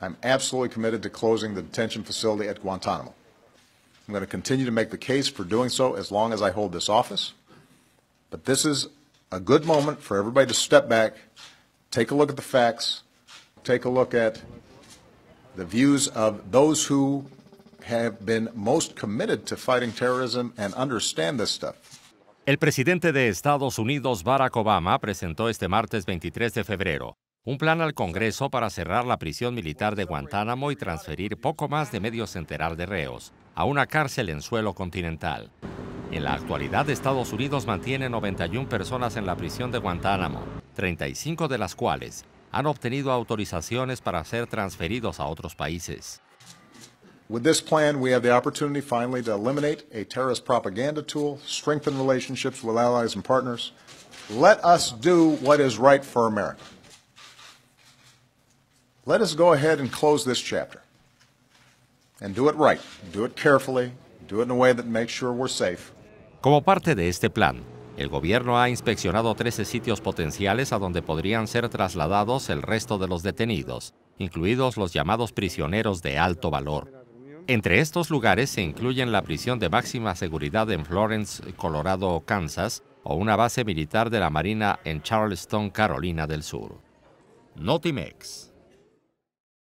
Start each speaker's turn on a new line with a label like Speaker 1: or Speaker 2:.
Speaker 1: I'm absolutely committed to closing the detention facility at Guantanamo. I'm going to continue to make the case for doing so as long as I hold this office. But this is a good moment for everybody to step back, take a look at the facts, take a look at the views of those who have been most committed to fighting terrorism and understand
Speaker 2: this stuff. El presidente de Estados Unidos, Barack Obama, presentó este martes 23 de febrero un plan al Congreso para cerrar la prisión militar de Guantánamo y transferir poco más de medio centenar de reos a una cárcel en suelo continental. En la actualidad, Estados Unidos mantiene 91 personas en la prisión de Guantánamo, 35 de las cuales han obtenido autorizaciones para ser transferidos a otros países.
Speaker 1: With this plan, we have the opportunity finally to eliminate a terrorist propaganda tool, strengthen relationships with partners. Let us do what is right for America. Let us go ahead and close this chapter and do it right, do it carefully, do it in a way that sure
Speaker 2: Como parte de este plan, el gobierno ha inspeccionado 13 sitios potenciales a donde podrían ser trasladados el resto de los detenidos, incluidos los llamados prisioneros de alto valor. Entre estos lugares se incluyen la prisión de máxima seguridad en Florence, Colorado, Kansas, o una base militar de la Marina en Charleston, Carolina del Sur. Notimex.